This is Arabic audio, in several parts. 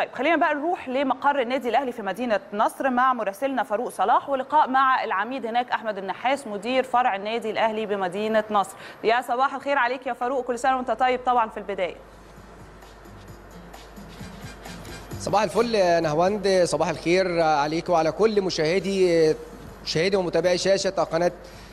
طيب خلينا بقى نروح لمقر النادي الاهلي في مدينه نصر مع مراسلنا فاروق صلاح ولقاء مع العميد هناك احمد النحاس مدير فرع النادي الاهلي بمدينه نصر يا صباح الخير عليك يا فاروق كل سنه وانت طيب طبعا في البدايه صباح الفل يا نهوند صباح الخير عليك وعلى كل مشاهدي مشاهدي ومتابعي شاشه قناه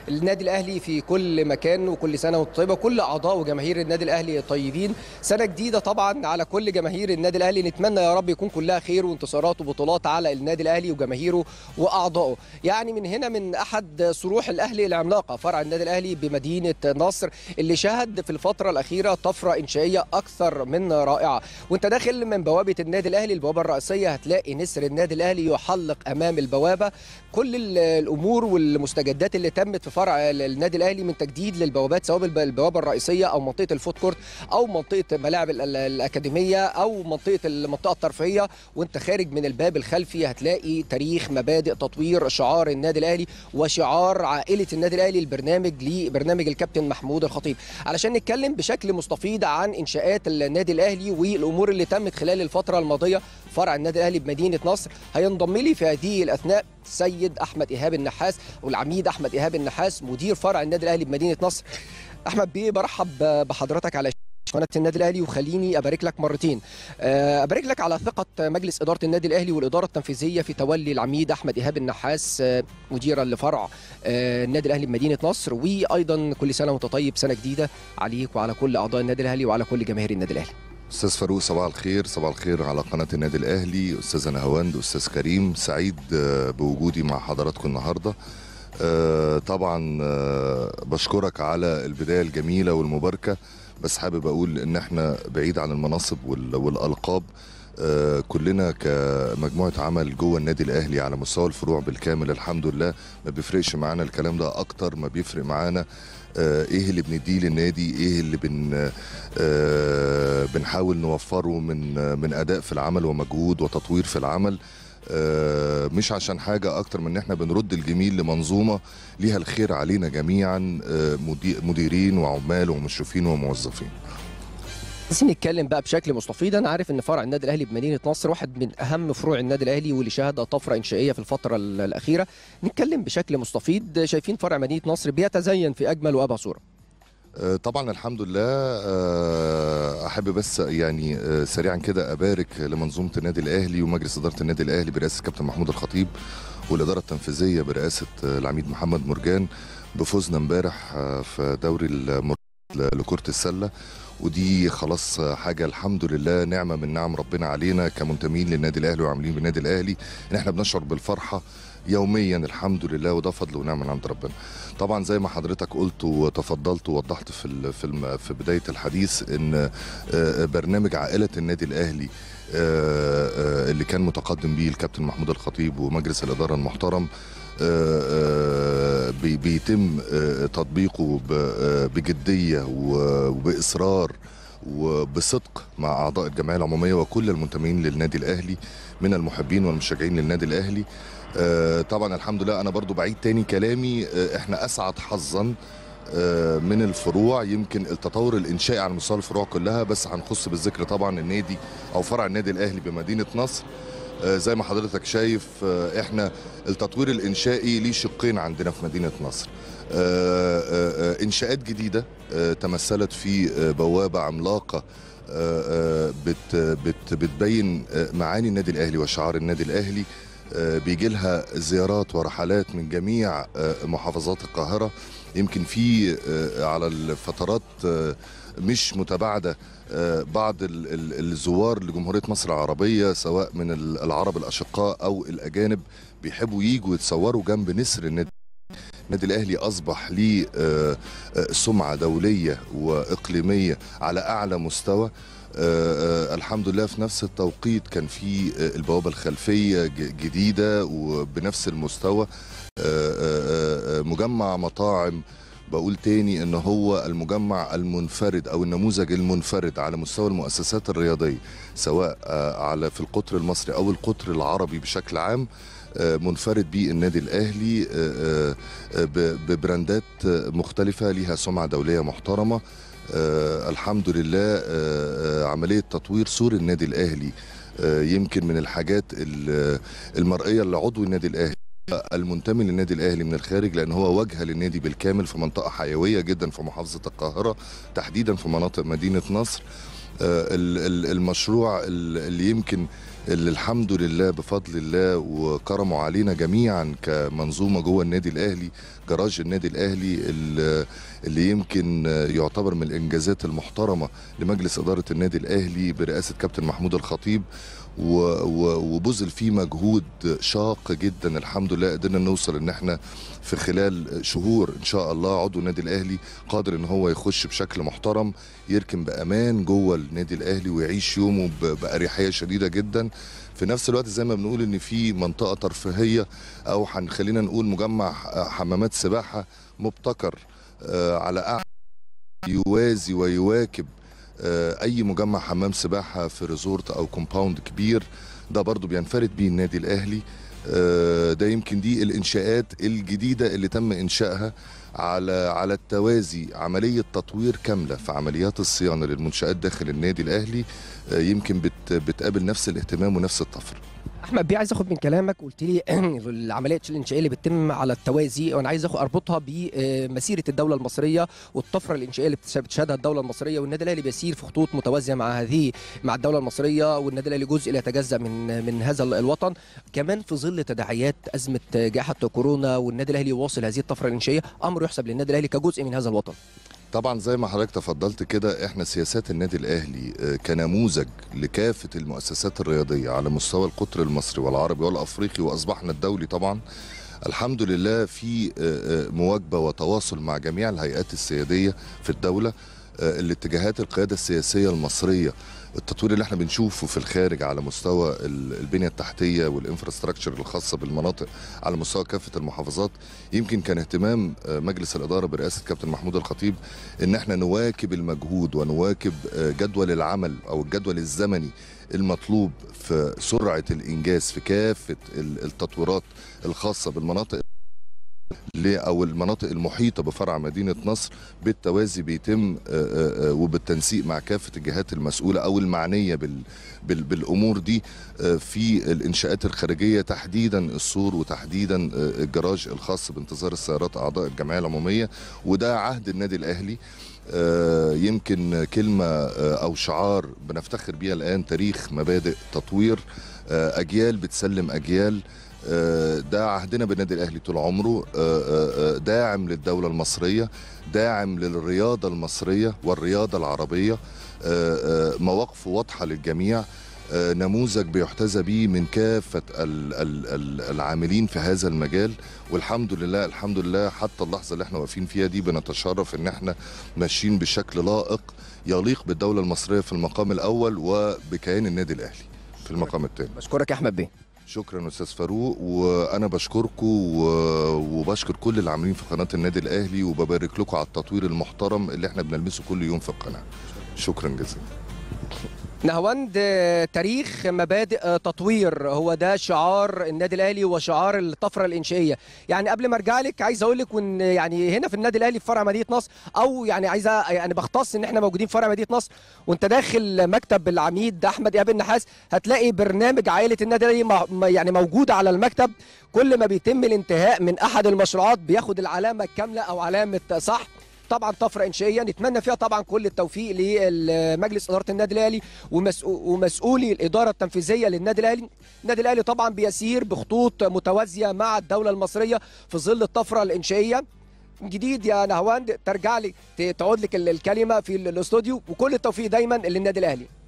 النادي الاهلي في كل مكان وكل سنه وانتم طيبه كل اعضاء وجماهير النادي الاهلي طيبين سنه جديده طبعا على كل جماهير النادي الاهلي نتمنى يا رب يكون كلها خير وانتصارات وبطولات على النادي الاهلي وجماهيره واعضائه يعني من هنا من احد صروح الاهلي العملاقه فرع النادي الاهلي بمدينه نصر اللي شهد في الفتره الاخيره طفره انشائيه اكثر من رائعه وانت داخل من بوابه النادي الاهلي البوابه الرئيسيه هتلاقي نسر النادي الاهلي يحلق امام البوابه كل الامور والمستجدات اللي تمت في فرع النادي الاهلي من تجديد للبوابات سواء البوابه الرئيسيه او منطقه الفوت كورت او منطقه ملاعب الاكاديميه او منطقه المنطقه الترفيهيه وانت خارج من الباب الخلفي هتلاقي تاريخ مبادئ تطوير شعار النادي الاهلي وشعار عائله النادي الاهلي البرنامج لبرنامج الكابتن محمود الخطيب علشان نتكلم بشكل مستفيض عن انشاءات النادي الاهلي والامور اللي تمت خلال الفتره الماضيه فرع النادي الاهلي بمدينه نصر هينضم لي في هذه الاثناء السيد احمد ايهاب النحاس والعميد احمد ايهاب النحاس مدير فرع النادي الاهلي بمدينه نصر احمد بيه برحب بحضرتك على قناه النادي الاهلي وخليني ابارك لك مرتين آه، ابارك لك على ثقه مجلس اداره النادي الاهلي والاداره التنفيذيه في تولي العميد احمد ايهاب النحاس آه، مديرا لفرع آه، النادي الاهلي بمدينه نصر وايضا كل سنه وانت طيب سنه جديده عليك وعلى كل اعضاء النادي الاهلي وعلى كل جماهير النادي الاهلي استاذ فاروق صباح الخير صباح الخير على قناه النادي الاهلي استاذه نهواند استاذ كريم سعيد آه، بوجودي مع حضراتكم النهارده آه، طبعا آه، بشكرك على البدايه الجميله والمباركه بس حابب اقول ان احنا بعيد عن المناصب والالقاب آه، كلنا كمجموعه عمل جوه النادي الاهلي على مستوى الفروع بالكامل الحمد لله ما بيفرقش معانا الكلام ده اكتر ما بيفرق معانا آه، ايه اللي بنديه للنادي ايه اللي بن آه بنحاول نوفره من من اداء في العمل ومجهود وتطوير في العمل آه مش عشان حاجة أكتر من إن إحنا بنرد الجميل لمنظومة ليها الخير علينا جميعا آه مديرين وعمال ومشرفين وموظفين عايزين نتكلم بقى بشكل مستفيض انا عارف ان فرع النادي الاهلي بمدينه نصر واحد من اهم فروع النادي الاهلي واللي شهد طفره انشائيه في الفتره الاخيره نتكلم بشكل مستفيض شايفين فرع مدينه نصر بيتزين في اجمل وابهى صوره آه، طبعا الحمد لله آه، احب بس يعني آه، سريعا كده ابارك لمنظومه النادي الاهلي ومجلس اداره النادي الاهلي برئاسه كابتن محمود الخطيب والاداره التنفيذيه برئاسه العميد محمد مرجان بفوزنا امبارح في دوري لكره السله ودي خلاص حاجه الحمد لله نعمه من نعم ربنا علينا كمنتمين للنادي الاهلي وعاملين بالنادي الاهلي ان احنا بنشعر بالفرحه يوميا الحمد لله وده فضل ونعمه من عند ربنا. طبعا زي ما حضرتك قلت وتفضلت ووضحت في في في بدايه الحديث ان آه، آه، برنامج عائله النادي الاهلي آه، اللي كان متقدم به الكابتن محمود الخطيب ومجلس الاداره المحترم آه، آه، بيتم آه، تطبيقه بجديه وباصرار وبصدق مع اعضاء الجمعيه العموميه وكل المنتمين للنادي الاهلي من المحبين والمشجعين للنادي الاهلي طبعا الحمد لله انا برضو بعيد تاني كلامي احنا اسعد حظا من الفروع يمكن التطور الانشائي على مستوى الفروع كلها بس هنخص بالذكر طبعا النادي او فرع النادي الاهلي بمدينه نصر آه، زي ما حضرتك شايف آه، احنا التطوير الانشائي ليه شقين عندنا في مدينه نصر آه، انشاءات جديده تمثلت في بوابه عملاقه بت بت بتبين معاني النادي الاهلي وشعار النادي الاهلي آه، بيجي لها زيارات ورحلات من جميع آه، محافظات القاهره يمكن في آه، على الفترات مش متباعده بعض الزوار لجمهوريه مصر العربيه سواء من العرب الاشقاء او الاجانب بيحبوا ييجوا يتصوروا جنب نسر النادي النادي الاهلي اصبح ليه سمعه دوليه واقليميه على اعلى مستوى آه، آه، الحمد لله في نفس التوقيت كان في آه، البوابة الخلفية جديدة وبنفس المستوى مجمع مطاعم بقول تاني ان هو المجمع المنفرد او النموذج المنفرد على مستوى المؤسسات الرياضيه سواء على في القطر المصري او القطر العربي بشكل عام منفرد به النادي الاهلي ببراندات مختلفه ليها سمعه دوليه محترمه آه، الحمد لله آه، آه، عمليه تطوير سور النادي الاهلي يمكن من الحاجات المرئيه لعضو النادي الاهلي المنتمي للنادي الاهلي من الخارج لان هو واجهه للنادي بالكامل في منطقه حيويه جدا في محافظه القاهره تحديدا في مناطق مدينه نصر المشروع اللي يمكن اللي الحمد لله بفضل الله وكرمه علينا جميعا كمنظومه جوه النادي الاهلي جراج النادي الاهلي اللي يمكن يعتبر من الانجازات المحترمه لمجلس اداره النادي الاهلي برئاسه كابتن محمود الخطيب وبذل فيه مجهود شاق جدا الحمد لله قدرنا نوصل ان احنا في خلال شهور ان شاء الله عضو النادي الاهلي قادر ان هو يخش بشكل محترم يركن بامان جوه النادي الاهلي ويعيش يومه باريحيه شديده جدا في نفس الوقت زي ما بنقول ان في منطقه ترفيهيه او خلينا نقول مجمع حمامات سباحه مبتكر آه، على أعلى يوازي ويواكب آه، اي مجمع حمام سباحه في ريزورت او كومباوند كبير ده برضو بينفرد بيه النادي الاهلي آه، ده يمكن دي الانشاءات الجديده اللي تم انشائها على على التوازي عمليه تطوير كامله في عمليات الصيانه للمنشات داخل النادي الاهلي آه، يمكن بتقابل نفس الاهتمام ونفس الطفره احمد بيه عايز اخد من كلامك قلت لي العمليه الانشائيه اللي بتتم على التوازي وانا عايز اربطها بمسيره آه، الدوله المصريه والطفره الانشائيه اللي بتشهدها الدوله المصريه والنادي الاهلي بيسير في خطوط متوازيه مع هذه مع الدوله المصريه والنادي الاهلي جزء لا يتجزا من من هذا الوطن كمان في ظل تداعيات ازمه جائحه كورونا والنادي الاهلي يواصل هذه الطفره الانشائيه امر يحسب للنادي الاهلي كجزء من هذا الوطن طبعا زي ما حضرتك تفضلت كده احنا سياسات النادي الاهلي آه، كنموذج لكافه المؤسسات الرياضيه على مستوى القطر المصري والعربي والافريقي واصبحنا الدولي طبعا الحمد لله في آه، آه، مواجبه وتواصل مع جميع الهيئات السياديه في الدوله آه، الاتجاهات القياده السياسيه المصريه التطوير اللي احنا بنشوفه في الخارج على مستوى البنيه التحتيه والانفراستراكشر الخاصه بالمناطق على مستوى كافه المحافظات يمكن كان اهتمام آه، مجلس الاداره برئاسه كابتن محمود الخطيب ان احنا نواكب المجهود ونواكب آه، جدول العمل او الجدول الزمني المطلوب في سرعه الانجاز في كافه التطويرات الخاصه بالمناطق او المناطق المحيطه بفرع مدينه نصر بالتوازي بيتم آه، آه، آه، وبالتنسيق مع كافه الجهات المسؤوله او المعنيه بالامور دي في الانشاءات الخارجيه تحديدا السور وتحديدا الجراج الخاص بانتظار السيارات اعضاء الجمعيه العموميه وده عهد النادي الاهلي يمكن كلمه او شعار بنفتخر بيها الان تاريخ مبادئ تطوير آه، اجيال بتسلم اجيال آه، ده عهدنا بالنادي الاهلي طول عمره آه، داعم للدوله المصريه داعم للرياضه المصريه والرياضه العربيه مواقفه واضحه للجميع نموذج بيحتذى به من كافة العاملين في هذا المجال والحمد لله الحمد لله حتى اللحظة اللي احنا واقفين فيها دي بنتشرف ان احنا ماشيين بشكل لائق يليق بالدولة المصرية في المقام الأول وبكيان النادي الأهلي في المقام الثاني بشكرك يا احمد بيه شكرا استاذ فاروق وانا بشكركم وبشكر كل اللي عاملين في قناه النادي الاهلي وببارك لكم على التطوير المحترم اللي احنا بنلمسه كل يوم في القناه شكرا جزيلا نهواند آه، تاريخ مبادئ آه، تطوير هو ده شعار النادي الاهلي وشعار الطفره الانشائيه يعني قبل ما ارجع لك عايز اقول لك وان آه، يعني هنا في النادي الاهلي في فرع مدينه نصر او يعني عايز يعني بختص ان احنا موجودين في فرع مدينه نصر وانت داخل مكتب العميد احمد ايهاب النحاس هتلاقي برنامج عائله النادي الاهلي يعني موجود على المكتب كل ما بيتم الانتهاء من احد المشروعات بياخد العلامه الكامله او علامه صح طبعا طفره انشائيه نتمنى فيها طبعا كل التوفيق لمجلس اداره النادي الاهلي ومسؤولي الاداره التنفيذيه للنادي الاهلي النادي الاهلي طبعا بيسير بخطوط متوازيه مع الدوله المصريه في ظل الطفره الانشائيه جديد يا نهواند ترجع لي تعود لك الكلمه في الاستوديو وكل التوفيق دايما للنادي الاهلي